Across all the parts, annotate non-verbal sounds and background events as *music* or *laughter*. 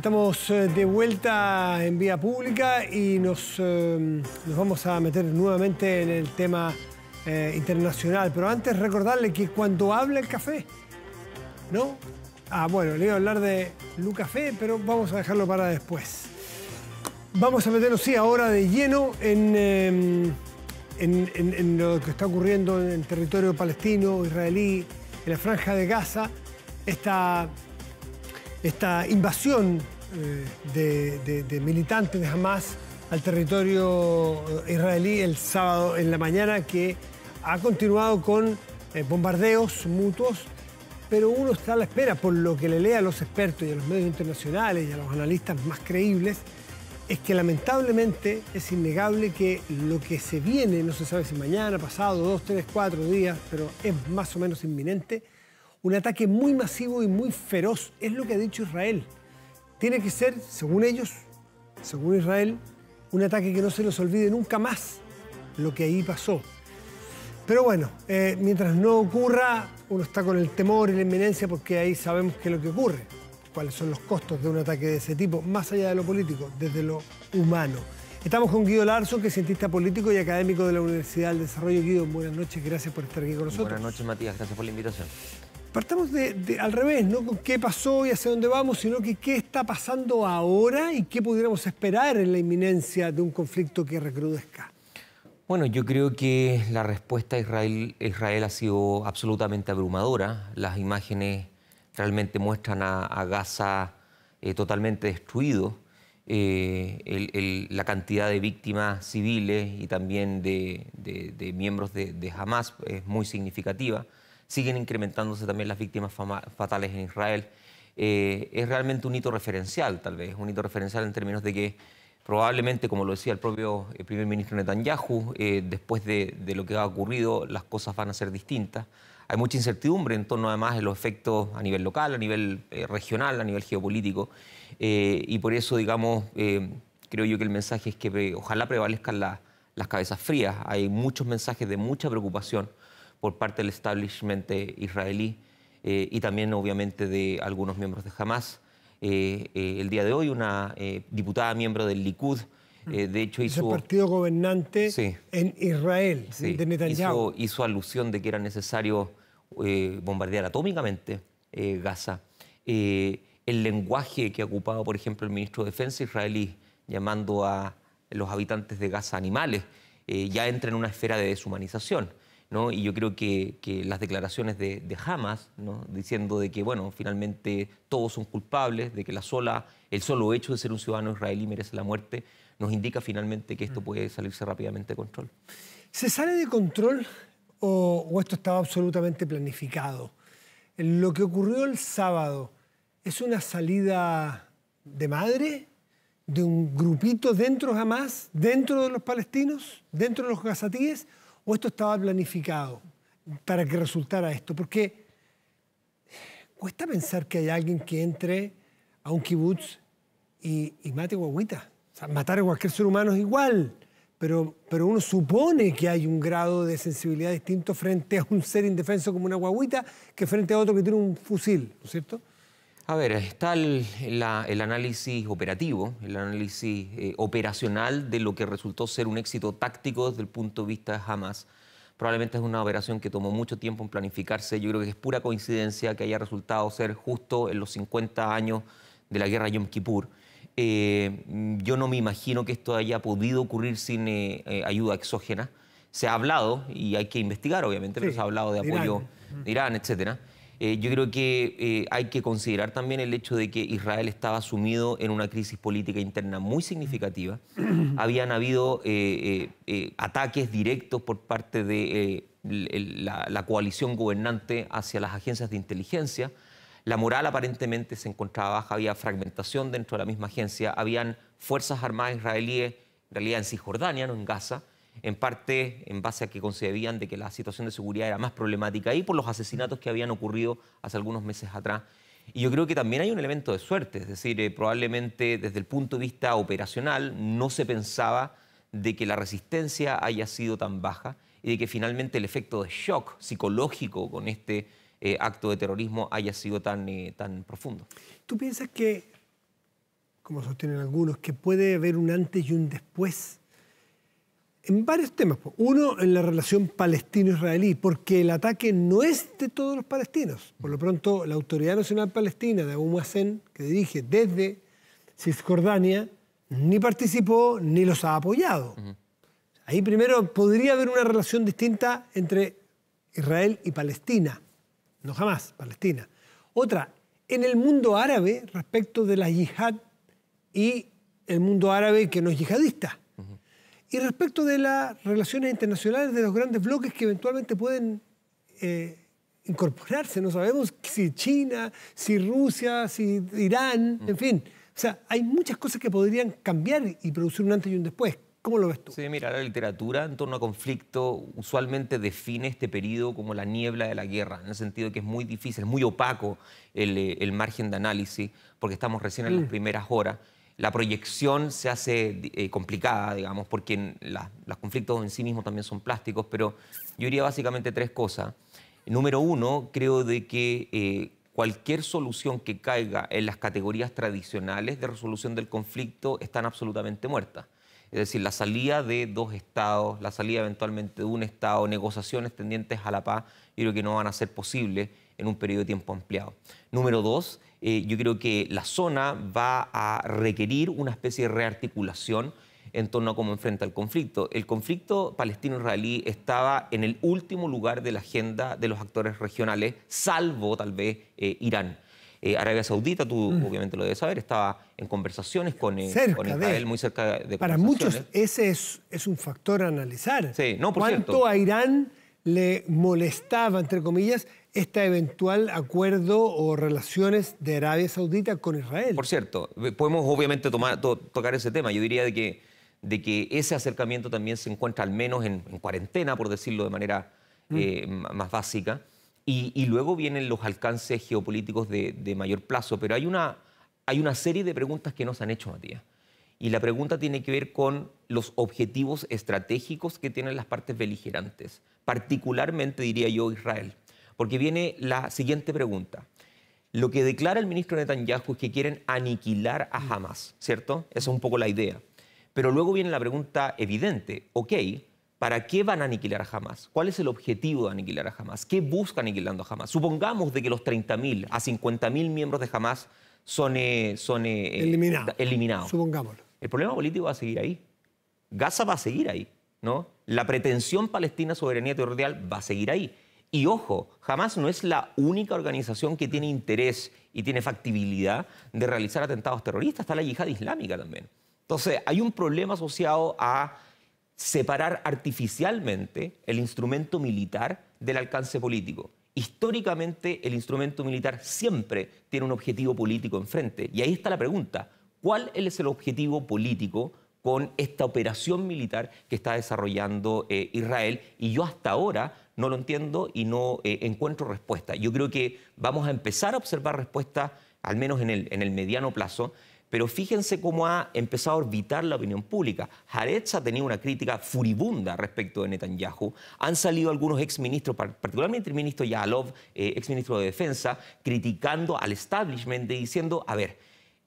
Estamos eh, de vuelta en vía pública y eh, nos, vamos a meter nuevamente en el tema eh, internacional. Pero antes recordarle que cuando habla el café, ¿no? Ah, bueno, le iba a hablar de Lucafé, pero vamos a dejarlo para después. Vamos a meternos, sí, ahora de lleno en, en, lo que está ocurriendo en el territorio palestino, israelí, en la franja de Gaza. Esta esta invasión eh, de, militantes de Hamas al territorio eh, israelí el sábado en la mañana que ha continuado con eh, bombardeos mutuos, pero uno está a la espera, por lo que le lee a los expertos y a los medios internacionales y a los analistas más creíbles, es que lamentablemente es innegable que lo que se viene, no se sabe si mañana, pasado, dos, tres, cuatro días, pero es más o menos inminente, un ataque muy masivo y muy feroz. Es lo que ha dicho Israel. Tiene que ser, según ellos, según Israel, un ataque que no se nos olvide nunca más lo que ahí pasó. Pero bueno, eh, mientras no ocurra, uno está con el temor y la inminencia porque ahí sabemos qué es lo que ocurre, cuáles son los costos de un ataque de ese tipo, más allá de lo político, desde lo humano. Estamos con Guido Larzo, que es cientista político y académico de la Universidad del Desarrollo. Guido, buenas noches, gracias por estar aquí con nosotros. Buenas noches, Matías, gracias por la invitación partamos de, al revés, no con qué pasó y hacia dónde vamos, sino que qué está pasando ahora y qué pudiéramos esperar en la inminencia de un conflicto que recrudezca. Bueno, yo creo que la respuesta a Israel, ha sido absolutamente abrumadora. Las imágenes realmente muestran a, Gaza eh, totalmente destruido. Eh, la cantidad de víctimas civiles y también de, miembros de Hamas es muy significativa siguen incrementándose también las víctimas fatales en Israel. Eh, es realmente un hito referencial, tal vez, un hito referencial en términos de que probablemente, como lo decía el propio primer ministro Netanyahu, eh, después de, lo que ha ocurrido, las cosas van a ser distintas. Hay mucha incertidumbre en torno además de los efectos a nivel local, a nivel eh, regional, a nivel geopolítico, y por eso, digamos, creo yo que el mensaje es que ojalá prevalezcan las cabezas frías. Hay muchos mensajes de mucha preocupación por parte del establishment israelí eh, y también obviamente de algunos miembros de Hamas. Eh, eh, el día de hoy una diputada miembro del Likud, de hecho hizo... partido gobernante en Israel, de Netanyahu. Hizo, hizo, alusión de que era necesario bombardear atómicamente Gaza. el lenguaje que ha ocupado, por ejemplo, el ministro de Defensa israelí, llamando a los habitantes de Gaza animales, ya entra en una esfera de deshumanización. Y yo creo que, las declaraciones de, Hamas, diciendo de que, bueno, finalmente todos son culpables, de que sola, el solo hecho de ser un ciudadano israelí merece la muerte, nos indica finalmente que esto mm. puede salirse rápidamente de control. ¿Se sale de control o, o esto estaba absolutamente planificado? Lo que ocurrió el sábado es una salida de madre de un grupito dentro jamás, dentro de los palestinos, dentro de los gazatíes, esto estaba planificado para que resultara esto? Porque cuesta pensar que hay alguien que entre a un kibutz y, mate guaguitas. O sea, matar a cualquier ser humano es igual, pero, pero uno supone que hay un grado de sensibilidad distinto frente a un ser indefenso como una guaguita que frente a otro que tiene un fusil, ¿no es cierto? A ver, está el, análisis operativo, el análisis eh, operacional de lo que resultó ser un éxito táctico desde el punto de vista de Hamas. Probablemente es una operación que tomó mucho tiempo en planificarse. Yo creo que es pura coincidencia que haya resultado ser justo en los 50 años de la guerra de Yom Kippur. Eh, yo no me imagino que esto haya podido ocurrir sin eh, ayuda exógena. Se ha hablado, y hay que investigar obviamente, pero se ha hablado de, apoyo de Irán, etcétera. Eh, yo creo que eh, hay que considerar también el hecho de que Israel estaba sumido en una crisis política interna muy significativa. *clears throat* Habían habido eh, ataques directos por parte de la, la, coalición gobernante hacia las agencias de inteligencia. La moral aparentemente se encontraba baja, había fragmentación dentro de la misma agencia, habían fuerzas armadas israelíes, en realidad en Cisjordania, no en Gaza, en parte en base a que concebían de que la situación de seguridad era más problemática y por los asesinatos que habían ocurrido hace algunos meses atrás. Y yo creo que también hay un elemento de suerte, es decir, eh, probablemente desde el punto de vista operacional no se pensaba de que la resistencia haya sido tan baja y de que finalmente el efecto de shock psicológico con este eh, acto de terrorismo haya sido tan, eh, tan profundo. ¿Tú piensas que, como sostienen algunos, que puede haber un antes y un después en varios temas. Uno, en la relación palestino-israelí, porque el ataque no es de todos los palestinos. Por lo pronto, la Autoridad Nacional Palestina de Abu Mazen, que dirige desde Cisjordania, ni participó ni los ha apoyado. Ahí primero podría haber una relación distinta entre Israel y Palestina. No jamás, Palestina. Otra, en el mundo árabe, respecto de la yihad y el mundo árabe que no es yihadista y respecto de las relaciones internacionales de los grandes bloques que eventualmente pueden eh, incorporarse, no sabemos si China, si Rusia, si Irán, mm. en fin. O sea, hay muchas cosas que podrían cambiar y producir un antes y un después. ¿Cómo lo ves tú? Sí, mira, la literatura en torno a conflicto usualmente define este periodo como la niebla de la guerra, en el sentido que es muy difícil, es muy opaco eh, el, margen de análisis, porque estamos recién en las mm. primeras horas la proyección se hace eh, complicada, digamos, porque los conflictos en sí mismos también son plásticos, pero yo diría básicamente tres cosas. Número uno, creo de que eh, cualquier solución que caiga en las categorías tradicionales de resolución del conflicto están absolutamente muertas. Es decir, la salida de dos estados, la salida eventualmente de un estado, negociaciones tendientes a la paz, yo creo que no van a ser posibles en un periodo de tiempo ampliado. Número dos, eh, yo creo que la zona va a requerir una especie de rearticulación en torno a cómo enfrenta el conflicto. El conflicto palestino-israelí estaba en el último lugar de la agenda de los actores regionales, salvo tal vez eh, Irán. Eh, Arabia Saudita, tú mm. obviamente lo debes saber, estaba en conversaciones con, Israel, muy cerca de Para muchos ese es, un factor a analizar. Sí, no, por ¿Cuánto a Irán le molestaba, entre comillas, este eventual acuerdo o relaciones de Arabia Saudita con Israel. Por cierto, eh, podemos obviamente tomar, tocar ese tema. Yo diría de que, de que ese acercamiento también se encuentra al menos en, cuarentena, por decirlo de manera mm. eh, más básica. Y, luego vienen los alcances geopolíticos de, de, mayor plazo. Pero hay una, hay una serie de preguntas que nos han hecho, Matías. Y la pregunta tiene que ver con los objetivos estratégicos que tienen las partes beligerantes, particularmente, diría yo, Israel porque viene la siguiente pregunta. Lo que declara el ministro Netanyahu es que quieren aniquilar a Hamas, ¿cierto? Esa es un poco la idea. Pero luego viene la pregunta evidente, ok, ¿para qué van a aniquilar a Hamas? ¿Cuál es el objetivo de aniquilar a Hamas? ¿Qué busca aniquilando a Hamas? Supongamos de que los 30.000 a 50.000 miembros de Hamas son, eh, eh, eh, eliminados. El problema político va a seguir ahí. Gaza va a seguir ahí, ¿no? La pretensión palestina soberanía territorial va a seguir ahí. Y ojo, jamás no es la única organización que tiene interés y tiene factibilidad de realizar atentados terroristas, está la yihad islámica también. Entonces, hay un problema asociado a separar artificialmente el instrumento militar del alcance político. Históricamente el instrumento militar siempre tiene un objetivo político enfrente. Y ahí está la pregunta, ¿cuál es el objetivo político con esta operación militar que está desarrollando eh, Israel? Y yo hasta ahora no lo entiendo y no eh, encuentro respuesta. Yo creo que vamos a empezar a observar respuesta, al menos en el, mediano plazo, pero fíjense cómo ha empezado a orbitar la opinión pública. Haaretz ha tenido una crítica furibunda respecto de Netanyahu. Han salido algunos exministros, particularmente el ministro Yalov, eh, exministro de Defensa, criticando al establishment, y diciendo, a ver,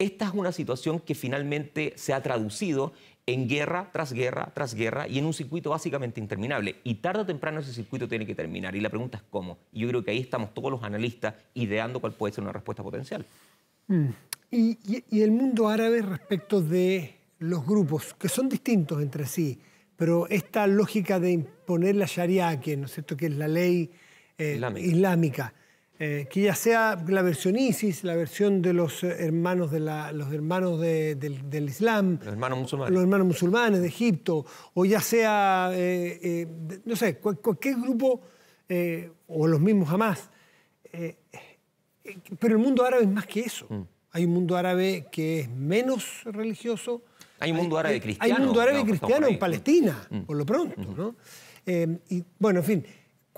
esta es una situación que finalmente se ha traducido en guerra tras guerra tras guerra y en un circuito básicamente interminable. Y tarde o temprano ese circuito tiene que terminar. Y la pregunta es cómo. Y yo creo que ahí estamos todos los analistas ideando cuál puede ser una respuesta potencial. Mm. Y, el mundo árabe respecto de los grupos, que son distintos entre sí, pero esta lógica de imponer la Sharia, que, ¿no es cierto? que es la ley eh, islámica eh, que ya sea la versión ISIS, la versión de los eh, hermanos, de los hermanos del, Islam, los hermanos, musulmanes. los hermanos musulmanes de Egipto, o ya sea, eh, no sé, cualquier grupo, o los mismos jamás. pero el mundo árabe es más que eso. Mm. Hay un mundo árabe que es menos religioso. Hay un mundo árabe cristiano. Hay un mundo árabe cristiano en Palestina, mm. por lo pronto. y bueno, en fin.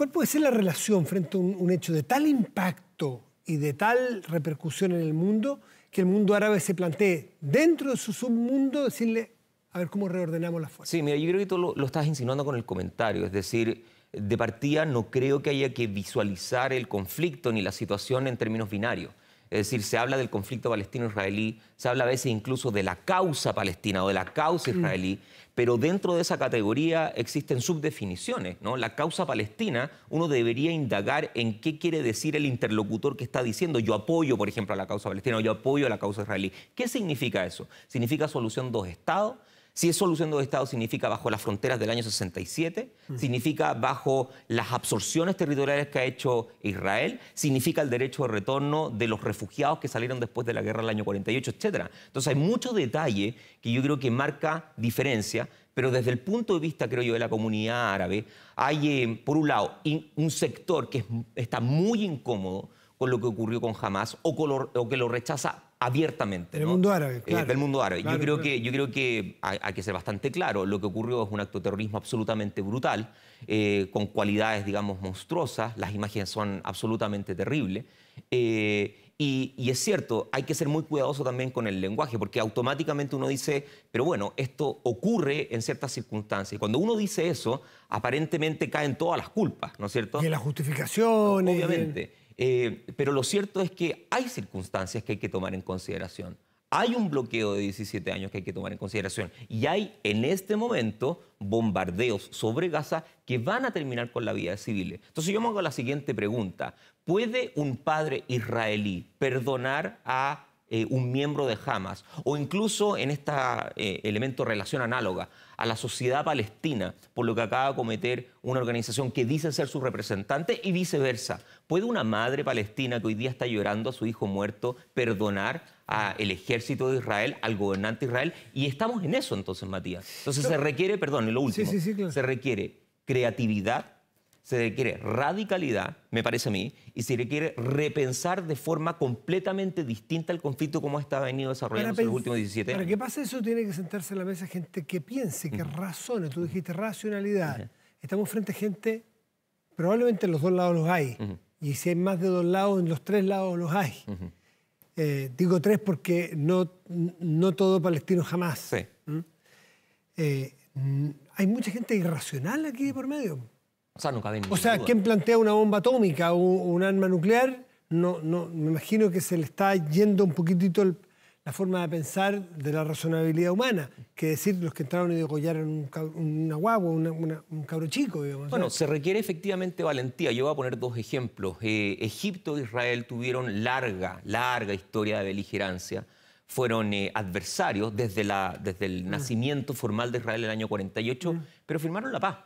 ¿Cuál puede ser la relación frente a un, hecho de tal impacto y de tal repercusión en el mundo que el mundo árabe se plantee dentro de su submundo decirle, a ver cómo reordenamos las fuerza? Sí, mira, yo creo que tú lo, lo estás insinuando con el comentario, es decir, de partida no creo que haya que visualizar el conflicto ni la situación en términos binarios. Es decir, se habla del conflicto palestino-israelí, se habla a veces incluso de la causa palestina o de la causa mm. israelí, pero dentro de esa categoría existen subdefiniciones. ¿no? La causa palestina, uno debería indagar en qué quiere decir el interlocutor que está diciendo yo apoyo, por ejemplo, a la causa palestina o yo apoyo a la causa israelí. ¿Qué significa eso? ¿Significa solución dos estados? Si es solución de Estado significa bajo las fronteras del año 67, significa bajo las absorciones territoriales que ha hecho Israel, significa el derecho de retorno de los refugiados que salieron después de la guerra del año 48, etc. Entonces hay mucho detalle que yo creo que marca diferencia, pero desde el punto de vista, creo yo, de la comunidad árabe, hay, eh, por un lado, un sector que está muy incómodo con lo que ocurrió con Hamas o, o que lo rechaza abiertamente. Del mundo árabe, eh, claro. del mundo árabe. yo creo que, yo creo que hay, que ser bastante claro, lo que ocurrió es un acto de terrorismo absolutamente brutal, eh, con cualidades, digamos, monstruosas, las imágenes son absolutamente terribles. Eh, y, es cierto, hay que ser muy cuidadoso también con el lenguaje, porque automáticamente uno dice, pero bueno, esto ocurre en ciertas circunstancias. Y cuando uno dice eso, aparentemente caen todas las culpas, ¿no es cierto? Y las justificaciones. Obviamente. Eh, pero lo cierto es que hay circunstancias que hay que tomar en consideración. Hay un bloqueo de 17 años que hay que tomar en consideración. Y hay en este momento bombardeos sobre Gaza que van a terminar con la vida civil. Entonces yo me hago la siguiente pregunta. ¿Puede un padre israelí perdonar a eh, un miembro de Hamas, o incluso en este elemento relación análoga a la sociedad palestina por lo que acaba de cometer una organización que dice ser su representante y viceversa. ¿Puede una madre palestina que hoy día está llorando a su hijo muerto perdonar al ejército de Israel, al gobernante de Israel? Y estamos en eso entonces, Matías. Entonces se requiere, perdón, y lo último, se requiere creatividad, se requiere radicalidad, me parece a mí, y se requiere repensar de forma completamente distinta el conflicto como estado venido desarrollándose en los últimos 17 años. Para que pase eso tiene que sentarse a la mesa gente que piense, que razone. Tú dijiste racionalidad. Estamos frente a gente, probablemente en los dos lados los hay, y si hay más de dos lados, en los tres lados los hay. Eh, digo tres porque no, no todo palestino jamás. ¿Mm? Eh, hay mucha gente irracional aquí por medio. O sea, ¿quién plantea una bomba atómica o un arma nuclear? No, no, me imagino que se le está yendo un poquitito la forma de pensar de la razonabilidad humana, que decir los que entraron y degollaron un, una guagua, un cabro chico, digamos. Bueno, se requiere efectivamente valentía. Yo voy a poner dos ejemplos. Eh, Egipto e Israel tuvieron larga, larga historia de beligerancia fueron eh, adversarios desde, la, desde el mm. nacimiento formal de Israel en el año 48, mm. pero firmaron la paz.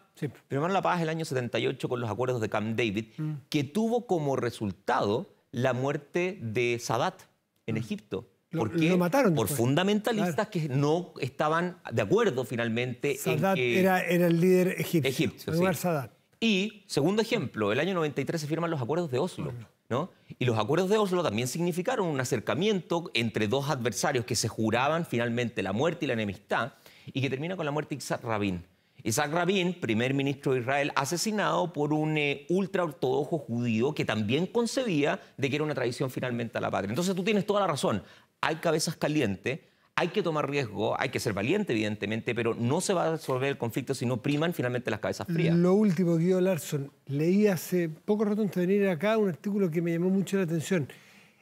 Firmaron la paz el año 78 con los acuerdos de Camp David, mm. que tuvo como resultado la muerte de Sadat en Egipto. Porque, mataron por fundamentalistas que no estaban de acuerdo finalmente Sadat era, era el líder egipcio. Egipcio, sí. Sadat. Y, segundo ejemplo, el año 93 se firman los acuerdos de Oslo, ¿no? Y los acuerdos de Oslo también significaron un acercamiento entre dos adversarios que se juraban finalmente la muerte y la enemistad y que termina con la muerte de Isaac Rabin. Isaac Rabin, primer ministro de Israel, asesinado por un eh, ultraortodoxo judío que también concebía de que era una traición finalmente a la patria. Entonces tú tienes toda la razón. Hay cabezas calientes, hay que tomar riesgo, hay que ser valiente, evidentemente, pero no se va a resolver el conflicto si no priman finalmente las cabezas frías. Lo último, Guido Larson, leí hace poco rato antes de venir acá un artículo que me llamó mucho la atención.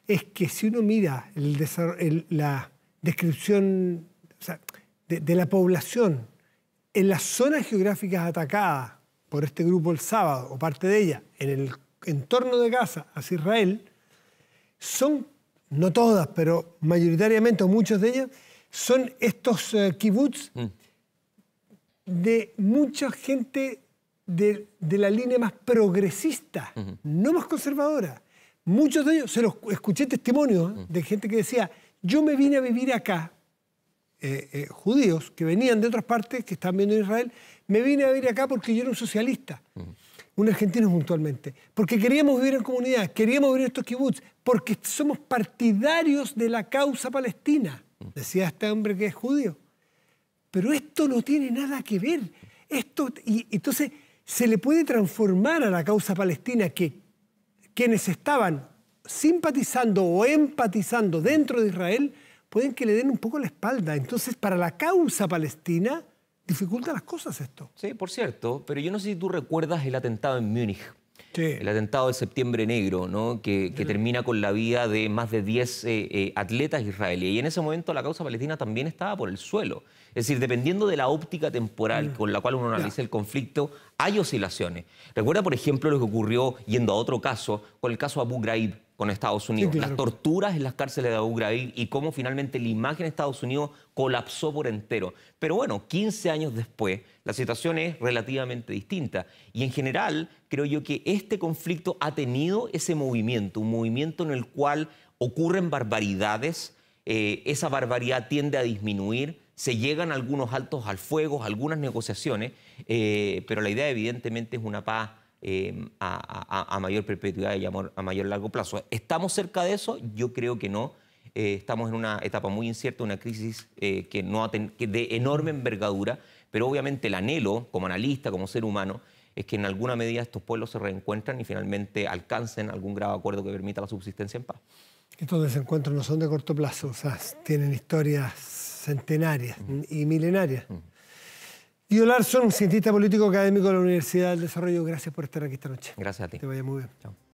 Es que si uno mira el la descripción de, de la población en las zonas geográficas atacadas por este grupo el sábado, o parte de ella, en el entorno de Gaza hacia Israel, son no todas, pero mayoritariamente o muchos de ellos son estos eh, kibbutz mm. de mucha gente de, la línea más progresista, no más conservadora. Muchos de ellos, se los escuché testimonios ¿eh? mm. de gente que decía, yo me vine a vivir acá, eh, judíos que venían de otras partes, que están viendo Israel, me vine a vivir acá porque yo era un socialista un argentino puntualmente, porque queríamos vivir en comunidad, queríamos vivir en estos kibbutz, porque somos partidarios de la causa palestina, mm. decía este hombre que es judío. Pero esto no tiene nada que ver. Esto, y entonces se le puede transformar a la causa palestina que quienes estaban simpatizando o empatizando dentro de Israel pueden que le den un poco la espalda. Entonces, para la causa palestina, dificulta las cosas esto. Sí, por cierto, pero yo no sé si tú recuerdas el atentado en Múnich. El atentado de septiembre negro, ¿no? que, termina con la vida de más de 10 eh, eh, atletas israelíes. Y en ese momento la causa palestina también estaba por el suelo. Es decir, dependiendo de la óptica temporal mm. con la cual uno analiza el conflicto, hay oscilaciones. Recuerda, por ejemplo, lo que ocurrió, yendo a otro caso, con el caso Abu Ghraib con Estados Unidos, las torturas en las cárceles de Abu Ghraib y cómo finalmente la imagen de Estados Unidos colapsó por entero. Pero bueno, 15 años después, la situación es relativamente distinta. Y en general, creo yo que este conflicto ha tenido ese movimiento, un movimiento en el cual ocurren barbaridades, eh, esa barbaridad tiende a disminuir, se llegan algunos altos al fuego, algunas negociaciones, eh, pero la idea evidentemente es una paz Em, a, mayor perpetuidad y a, a mayor largo plazo. ¿Estamos cerca de eso? Yo creo que no. Eh, estamos en una etapa muy incierta, una crisis eh, que no de enorme envergadura, pero obviamente el anhelo como analista, como ser humano, es que en alguna medida estos pueblos se reencuentran y finalmente alcancen algún grado acuerdo que permita la subsistencia en paz. Estos desencuentros no son de corto plazo, o sea, tienen historias centenarias y milenarias. Guido Larson, cientista político académico de la Universidad del Desarrollo, gracias por estar aquí esta noche. Gracias a ti. Te vaya muy bien. Chao.